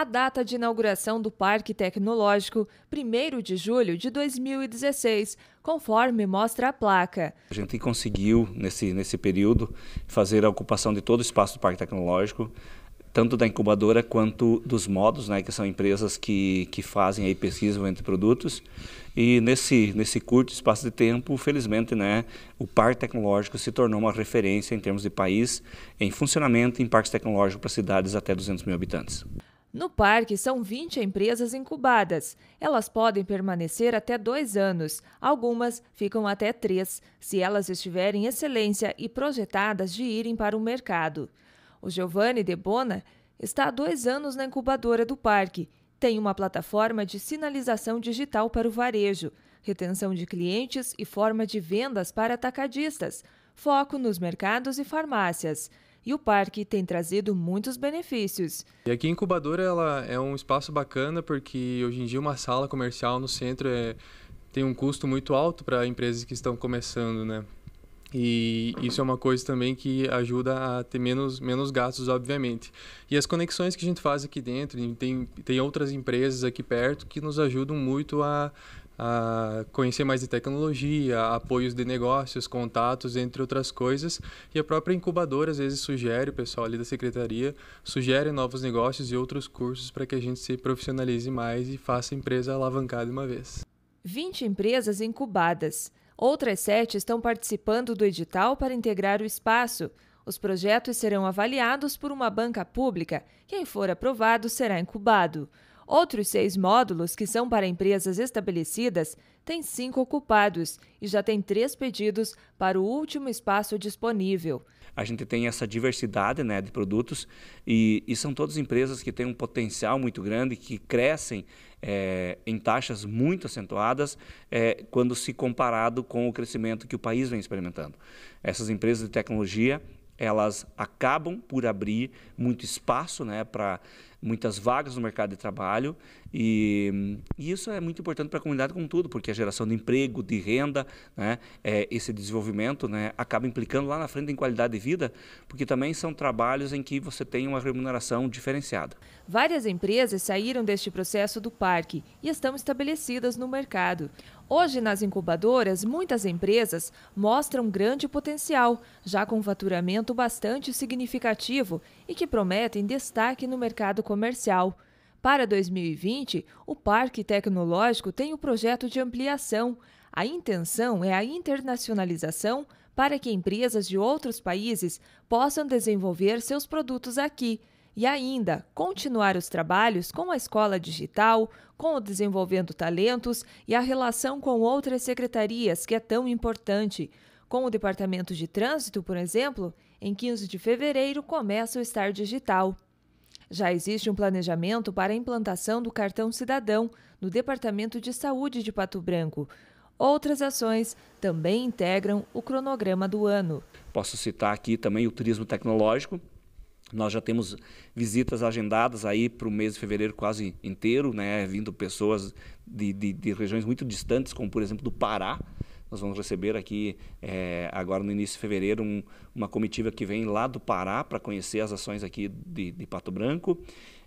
a data de inauguração do Parque Tecnológico, 1 de julho de 2016, conforme mostra a placa. A gente conseguiu, nesse, nesse período, fazer a ocupação de todo o espaço do Parque Tecnológico, tanto da incubadora quanto dos modos, né, que são empresas que, que fazem aí pesquisa entre produtos. E nesse, nesse curto espaço de tempo, felizmente, né, o parque tecnológico se tornou uma referência em termos de país em funcionamento em parques tecnológicos para cidades até 200 mil habitantes. No parque, são 20 empresas incubadas. Elas podem permanecer até dois anos, algumas ficam até três, se elas estiverem em excelência e projetadas de irem para o mercado. O Giovanni De Bona está há dois anos na incubadora do parque. Tem uma plataforma de sinalização digital para o varejo, retenção de clientes e forma de vendas para atacadistas, foco nos mercados e farmácias e o parque tem trazido muitos benefícios. E aqui a Incubadora ela é um espaço bacana porque hoje em dia uma sala comercial no centro é, tem um custo muito alto para empresas que estão começando, né? E isso é uma coisa também que ajuda a ter menos, menos gastos, obviamente. E as conexões que a gente faz aqui dentro, tem, tem outras empresas aqui perto que nos ajudam muito a a conhecer mais de tecnologia, apoios de negócios, contatos, entre outras coisas. E a própria incubadora às vezes sugere, o pessoal ali da secretaria sugere novos negócios e outros cursos para que a gente se profissionalize mais e faça a empresa alavancar de uma vez. 20 empresas incubadas. Outras sete estão participando do edital para integrar o espaço. Os projetos serão avaliados por uma banca pública. Quem for aprovado será incubado. Outros seis módulos, que são para empresas estabelecidas, têm cinco ocupados e já tem três pedidos para o último espaço disponível. A gente tem essa diversidade né, de produtos e, e são todas empresas que têm um potencial muito grande, que crescem é, em taxas muito acentuadas é, quando se comparado com o crescimento que o país vem experimentando. Essas empresas de tecnologia elas acabam por abrir muito espaço né, para muitas vagas no mercado de trabalho e, e isso é muito importante para a comunidade como tudo, porque a geração de emprego, de renda, né, é, esse desenvolvimento né, acaba implicando lá na frente em qualidade de vida, porque também são trabalhos em que você tem uma remuneração diferenciada. Várias empresas saíram deste processo do parque e estão estabelecidas no mercado. Hoje, nas incubadoras, muitas empresas mostram grande potencial, já com faturamento bastante significativo e que prometem destaque no mercado comercial. Para 2020, o Parque Tecnológico tem o projeto de ampliação. A intenção é a internacionalização para que empresas de outros países possam desenvolver seus produtos aqui e ainda continuar os trabalhos com a escola digital, com o desenvolvendo talentos e a relação com outras secretarias que é tão importante. Com o Departamento de Trânsito, por exemplo, em 15 de fevereiro começa o Estar Digital. Já existe um planejamento para a implantação do cartão cidadão no Departamento de Saúde de Pato Branco. Outras ações também integram o cronograma do ano. Posso citar aqui também o turismo tecnológico. Nós já temos visitas agendadas aí para o mês de fevereiro quase inteiro, né? Vindo pessoas de, de, de regiões muito distantes, como por exemplo do Pará, nós vamos receber aqui, é, agora no início de fevereiro, um, uma comitiva que vem lá do Pará para conhecer as ações aqui de, de Pato Branco.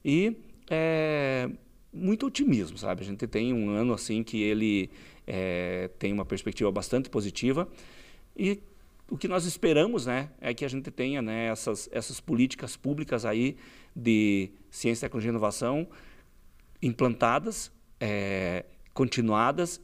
E é, muito otimismo, sabe? A gente tem um ano assim que ele é, tem uma perspectiva bastante positiva. E o que nós esperamos né, é que a gente tenha né, essas, essas políticas públicas aí de ciência, tecnologia e inovação implantadas, é, continuadas